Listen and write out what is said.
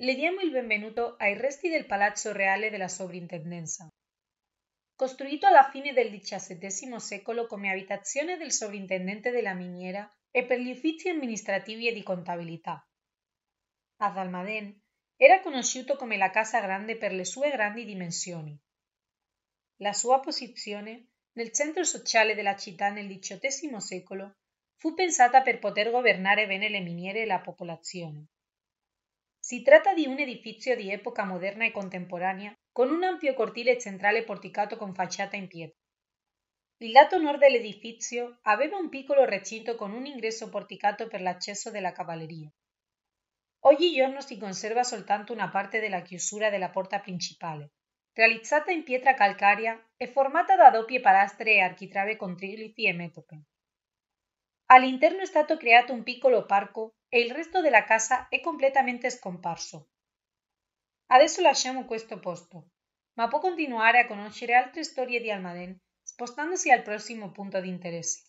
Le diamo il benvenuto ai resti del Palazzo Reale della Sovrintendenza. Costruito alla fine del XVII secolo come abitazione del sovrintendente della miniera e per gli uffici amministrativi e di contabilità. Ad Almaden era conosciuto come la Casa Grande per le sue grandi dimensioni. La sua posizione nel centro sociale della città nel XVIII secolo fu pensata per poter governare bene le miniere e la popolazione. Si trata de un edificio de época moderna y contemporánea, con un amplio cortile centrale porticato con facciata piedra. pietra. lado lato del edificio aveva un piccolo recinto con un ingresso porticato per l'accesso della cavalleria. Oggi no si conserva soltanto una parte de della chiusura la porta principale, realizzata in pietra calcarea e formata da doppie parastre e architrave con triglifi e metope. All'interno è stato creato un piccolo parco e il resto della casa è completamente scomparso. Adesso lasciamo questo posto, ma può continuare a conoscere altre storie di Almaden spostandosi al prossimo punto di interesse.